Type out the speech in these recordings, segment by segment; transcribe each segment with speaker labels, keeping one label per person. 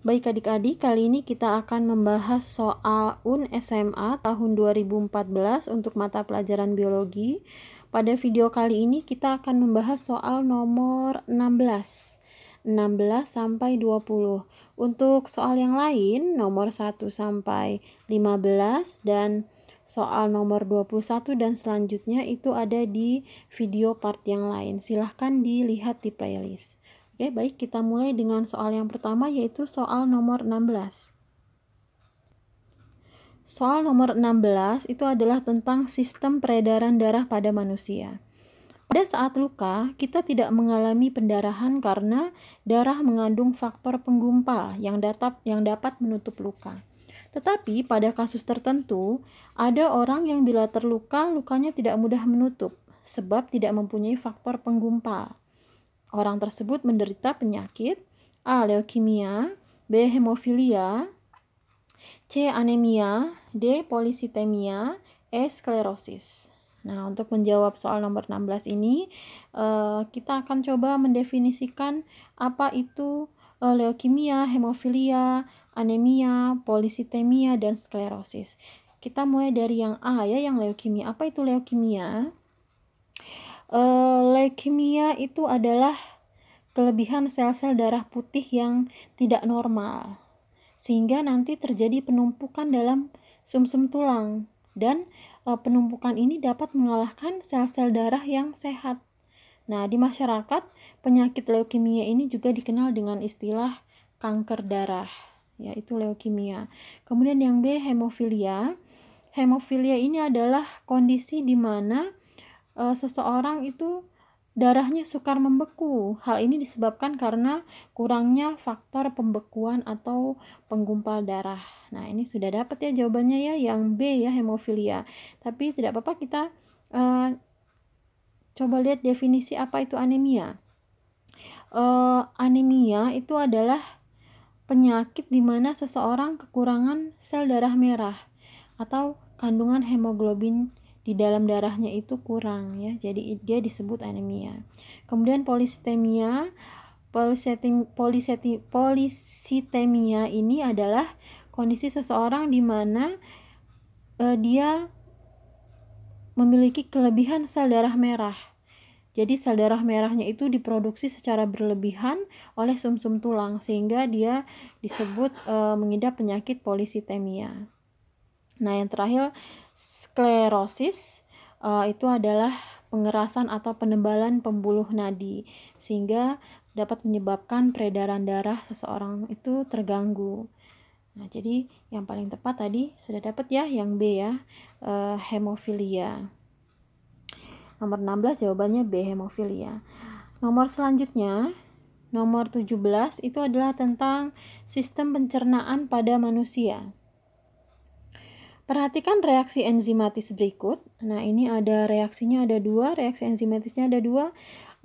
Speaker 1: Baik adik-adik, kali ini kita akan membahas soal UN SMA tahun 2014 untuk mata pelajaran biologi. Pada video kali ini kita akan membahas soal nomor 16. 16 sampai 20. Untuk soal yang lain nomor 1 sampai 15 dan soal nomor 21 dan selanjutnya itu ada di video part yang lain. Silahkan dilihat di playlist. Oke, baik kita mulai dengan soal yang pertama yaitu soal nomor 16. Soal nomor 16 itu adalah tentang sistem peredaran darah pada manusia. Pada saat luka, kita tidak mengalami pendarahan karena darah mengandung faktor penggumpal yang datap, yang dapat menutup luka. Tetapi pada kasus tertentu, ada orang yang bila terluka, lukanya tidak mudah menutup sebab tidak mempunyai faktor penggumpal orang tersebut menderita penyakit A. Leukemia B. Hemofilia C. Anemia D. Polisitemia E. Sklerosis Nah, untuk menjawab soal nomor 16 ini, eh, kita akan coba mendefinisikan apa itu eh, leukemia, hemofilia, anemia, polisitemia, dan sklerosis. Kita mulai dari yang A ya, yang leukemia. Apa itu leukemia? Eh, leukemia itu adalah kelebihan sel-sel darah putih yang tidak normal, sehingga nanti terjadi penumpukan dalam sumsum -sum tulang dan e, penumpukan ini dapat mengalahkan sel-sel darah yang sehat. Nah, di masyarakat penyakit leukemia ini juga dikenal dengan istilah kanker darah, yaitu leukemia. Kemudian yang B, hemofilia. Hemofilia ini adalah kondisi di mana e, seseorang itu darahnya sukar membeku. Hal ini disebabkan karena kurangnya faktor pembekuan atau penggumpal darah. Nah, ini sudah dapat ya jawabannya ya yang B ya hemofilia. Tapi tidak apa-apa kita uh, coba lihat definisi apa itu anemia. Uh, anemia itu adalah penyakit di mana seseorang kekurangan sel darah merah atau kandungan hemoglobin di dalam darahnya itu kurang ya. Jadi dia disebut anemia. Kemudian polisitemia Polisetim, polisitemia ini adalah kondisi seseorang di mana uh, dia memiliki kelebihan sel darah merah. Jadi sel darah merahnya itu diproduksi secara berlebihan oleh sumsum -sum tulang sehingga dia disebut uh, mengidap penyakit polisitemia. Nah, yang terakhir sklerosis uh, eh, itu adalah pengerasan atau penebalan pembuluh nadi sehingga dapat menyebabkan peredaran darah seseorang itu terganggu. Nah, jadi yang paling tepat tadi sudah dapat ya yang B ya, uh, hemofilia. Nomor 16 jawabannya B hemofilia. Nomor selanjutnya, nomor 17 itu adalah tentang sistem pencernaan pada manusia. Perhatikan reaksi enzimatis berikut. Nah, ini ada reaksinya ada dua, reaksi enzimatisnya ada dua.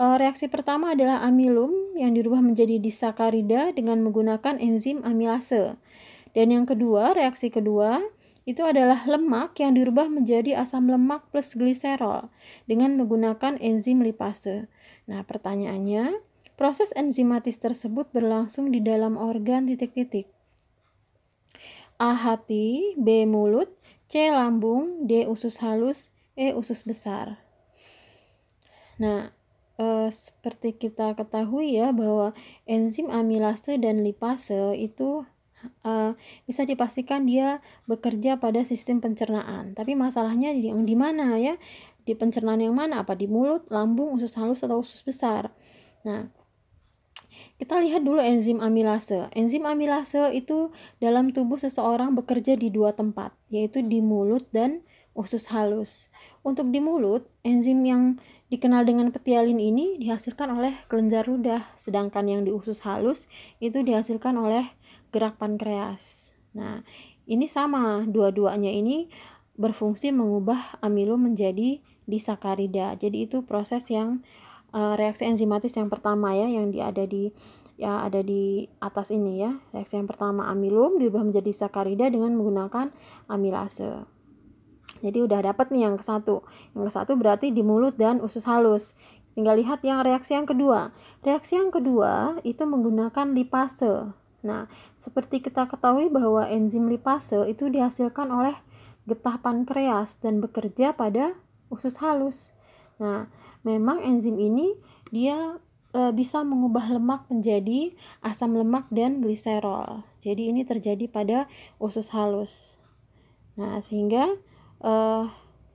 Speaker 1: Eh, reaksi pertama adalah amilum yang dirubah menjadi disakarida dengan menggunakan enzim amilase. Dan yang kedua, reaksi kedua itu adalah lemak yang dirubah menjadi asam lemak plus gliserol dengan menggunakan enzim lipase. Nah, pertanyaannya, proses enzimatis tersebut berlangsung di dalam organ titik-titik. A. Hati B. Mulut C. Lambung D. Usus halus E. Usus besar Nah, e, seperti kita ketahui ya bahwa enzim amilase dan lipase itu e, bisa dipastikan dia bekerja pada sistem pencernaan. Tapi masalahnya yang di mana ya? Di pencernaan yang mana? Apa di mulut, lambung, usus halus atau usus besar? Nah, kita lihat dulu enzim amilase. Enzim amilase itu dalam tubuh seseorang bekerja di dua tempat, yaitu di mulut dan usus halus. Untuk di mulut, enzim yang dikenal dengan petialin ini dihasilkan oleh kelenjar ludah, sedangkan yang di usus halus itu dihasilkan oleh gerak pankreas. Nah, ini sama, dua-duanya ini berfungsi mengubah amilum menjadi disakarida. Jadi itu proses yang Eh, reaksi enzimatis yang pertama ya yang di, ada di ya ada di atas ini ya. Reaksi yang pertama amilum diubah menjadi sakarida dengan menggunakan amilase. Jadi udah dapat nih yang ke satu. Yang ke satu berarti di mulut dan usus halus. Tinggal lihat yang reaksi yang kedua. Reaksi yang kedua itu menggunakan lipase. Nah, seperti kita ketahui bahwa enzim lipase itu dihasilkan oleh getah pankreas dan bekerja pada usus halus. Nah, memang enzim ini dia e, bisa mengubah lemak menjadi asam lemak dan gliserol. Jadi ini terjadi pada usus halus. Nah, sehingga e,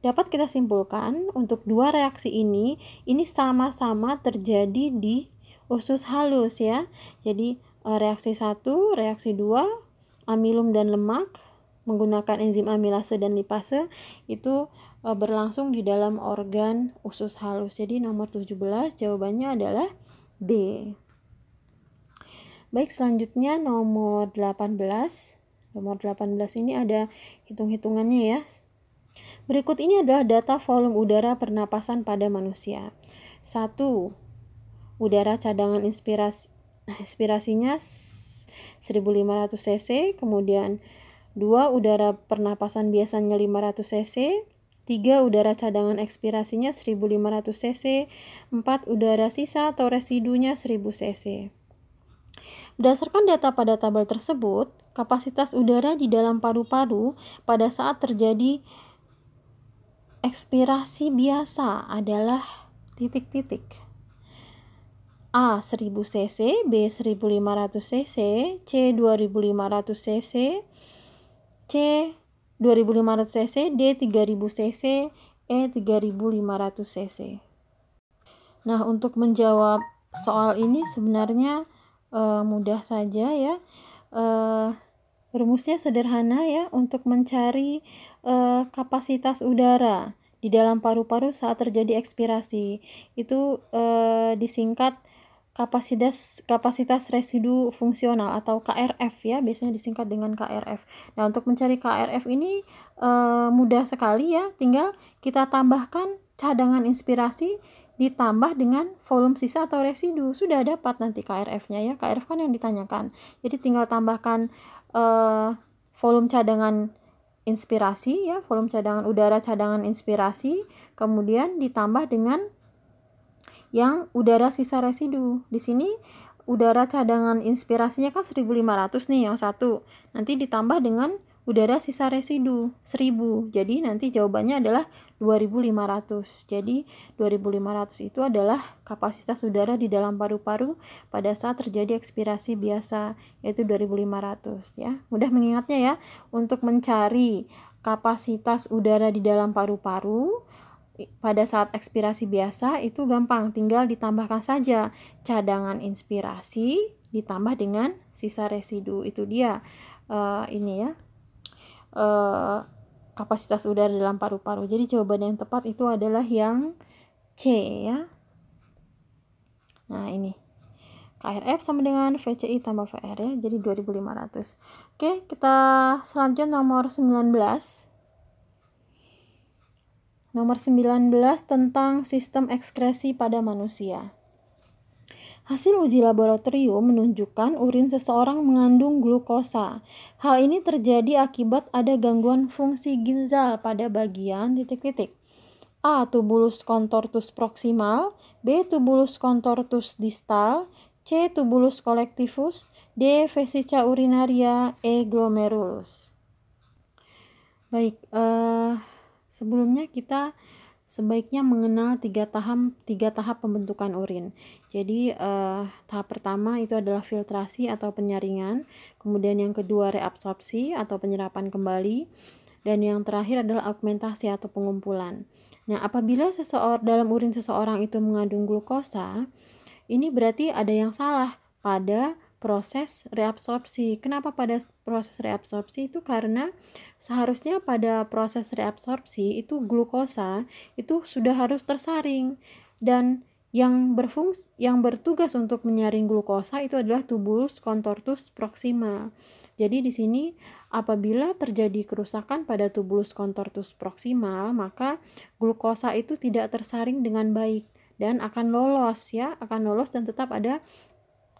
Speaker 1: dapat kita simpulkan untuk dua reaksi ini ini sama-sama terjadi di usus halus ya. Jadi e, reaksi satu, reaksi dua, amilum dan lemak menggunakan enzim amilase dan lipase itu e, berlangsung di dalam organ usus halus. Jadi nomor 17 jawabannya adalah D. Baik, selanjutnya nomor 18. Nomor 18 ini ada hitung-hitungannya ya. Berikut ini adalah data volume udara pernapasan pada manusia. 1. Udara cadangan inspirasi inspirasinya 1500 cc, kemudian 2. Udara pernapasan biasanya 500 cc 3. Udara cadangan ekspirasinya 1500 cc 4. Udara sisa atau residunya 1000 cc Berdasarkan data pada tabel tersebut, kapasitas udara di dalam paru-paru pada saat terjadi ekspirasi biasa adalah titik-titik. A 1000 cc, B 1500 cc, C 2500 cc, C 2500 cc, D 3000 cc, E 3500 cc. Nah, untuk menjawab soal ini sebenarnya e, mudah saja ya. E, rumusnya sederhana ya untuk mencari e, kapasitas udara di dalam paru-paru saat terjadi ekspirasi. Itu e, disingkat kapasitas kapasitas residu fungsional atau KRF ya biasanya disingkat dengan KRF. Nah untuk mencari KRF ini e, mudah sekali ya, tinggal kita tambahkan cadangan inspirasi ditambah dengan volume sisa atau residu sudah dapat nanti KRF-nya ya KRF kan yang ditanyakan. Jadi tinggal tambahkan e, volume cadangan inspirasi ya volume cadangan udara cadangan inspirasi kemudian ditambah dengan yang udara sisa residu. Di sini udara cadangan inspirasinya kan 1500 nih yang satu. Nanti ditambah dengan udara sisa residu 1000. Jadi nanti jawabannya adalah 2500. Jadi 2500 itu adalah kapasitas udara di dalam paru-paru pada saat terjadi ekspirasi biasa yaitu 2500 ya. Mudah mengingatnya ya untuk mencari kapasitas udara di dalam paru-paru pada saat ekspirasi biasa itu gampang, tinggal ditambahkan saja cadangan inspirasi ditambah dengan sisa residu itu dia uh, ini ya uh, kapasitas udara dalam paru-paru. Jadi jawaban yang tepat itu adalah yang C ya. Nah ini KRF sama dengan VCI tambah VR ya, jadi 2500. Oke, kita selanjutnya nomor 19 nomor 19 tentang sistem ekskresi pada manusia. Hasil uji laboratorium menunjukkan urin seseorang mengandung glukosa. Hal ini terjadi akibat ada gangguan fungsi ginjal pada bagian titik-titik. A. Tubulus kontortus proximal, B. Tubulus kontortus distal, C. Tubulus collectivus, D. Vesica urinaria, E. Glomerulus. Baik, uh Sebelumnya kita sebaiknya mengenal tiga tahap tiga tahap pembentukan urin. Jadi eh, tahap pertama itu adalah filtrasi atau penyaringan, kemudian yang kedua reabsorpsi atau penyerapan kembali, dan yang terakhir adalah augmentasi atau pengumpulan. Nah, apabila seseorang dalam urin seseorang itu mengandung glukosa, ini berarti ada yang salah pada proses reabsorpsi. Kenapa pada proses reabsorpsi itu karena seharusnya pada proses reabsorpsi itu glukosa itu sudah harus tersaring dan yang berfungsi yang bertugas untuk menyaring glukosa itu adalah tubulus contortus proxima. Jadi di sini apabila terjadi kerusakan pada tubulus kontortus proximal, maka glukosa itu tidak tersaring dengan baik dan akan lolos ya, akan lolos dan tetap ada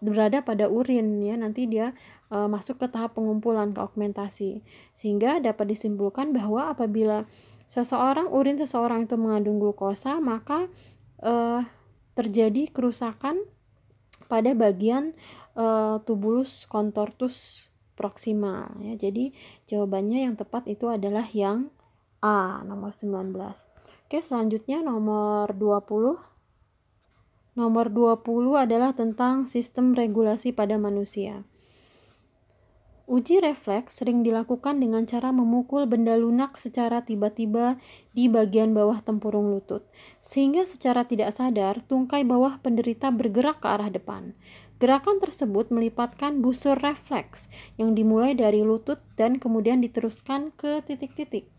Speaker 1: berada pada urin ya nanti dia e, masuk ke tahap pengumpulan ke augmentasi sehingga dapat disimpulkan bahwa apabila seseorang urin seseorang itu mengandung glukosa maka e, terjadi kerusakan pada bagian e, tubulus kontortus proximal ya. Jadi jawabannya yang tepat itu adalah yang A nomor 19. Oke, selanjutnya nomor 20 Nomor 20 adalah tentang sistem regulasi pada manusia. Uji refleks sering dilakukan dengan cara memukul benda lunak secara tiba-tiba di bagian bawah tempurung lutut, sehingga secara tidak sadar tungkai bawah penderita bergerak ke arah depan. Gerakan tersebut melipatkan busur refleks yang dimulai dari lutut dan kemudian diteruskan ke titik-titik.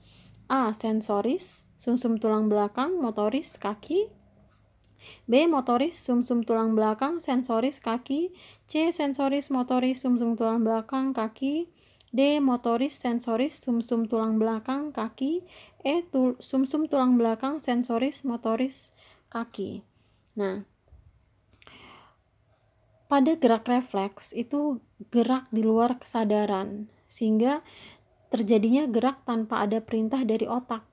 Speaker 1: A. Sensoris, sumsum tulang belakang, motoris, kaki, B. Motoris sumsum -sum tulang belakang, sensoris kaki. C. Sensoris motoris sumsum -sum tulang belakang, kaki. D. Motoris sensoris sumsum -sum tulang belakang, kaki. E. Sumsum tulang belakang, sensoris motoris, kaki. Nah, pada gerak refleks itu gerak di luar kesadaran, sehingga terjadinya gerak tanpa ada perintah dari otak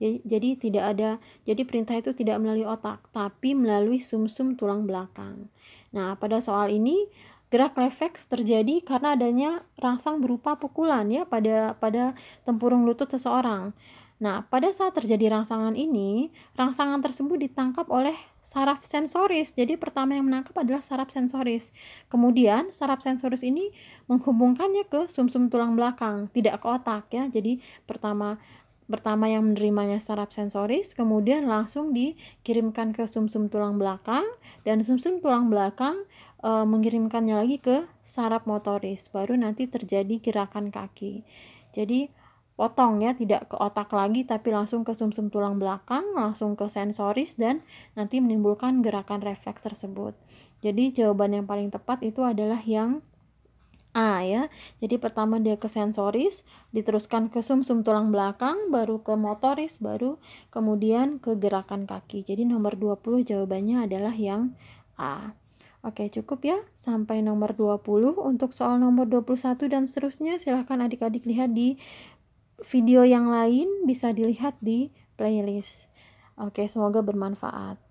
Speaker 1: Ya, jadi tidak ada, jadi perintah itu tidak melalui otak, tapi melalui sumsum -sum tulang belakang. Nah, pada soal ini gerak refleks terjadi karena adanya rangsang berupa pukulan ya pada pada tempurung lutut seseorang. Nah, pada saat terjadi rangsangan ini, rangsangan tersebut ditangkap oleh saraf sensoris. Jadi pertama yang menangkap adalah saraf sensoris. Kemudian saraf sensoris ini menghubungkannya ke sumsum -sum tulang belakang, tidak ke otak ya. Jadi pertama pertama yang menerimanya secara sensoris, kemudian langsung dikirimkan ke sumsum -sum tulang belakang dan sumsum -sum tulang belakang e, mengirimkannya lagi ke saraf motoris. Baru nanti terjadi gerakan kaki. Jadi potong ya, tidak ke otak lagi tapi langsung ke sumsum -sum tulang belakang, langsung ke sensoris dan nanti menimbulkan gerakan refleks tersebut. Jadi jawaban yang paling tepat itu adalah yang A ya. Jadi pertama dia ke sensoris, diteruskan ke sumsum -sum tulang belakang, baru ke motoris, baru kemudian ke gerakan kaki. Jadi nomor 20 jawabannya adalah yang A. Oke, cukup ya. Sampai nomor 20 untuk soal nomor 21 dan seterusnya silahkan adik-adik lihat di video yang lain bisa dilihat di playlist. Oke, semoga bermanfaat.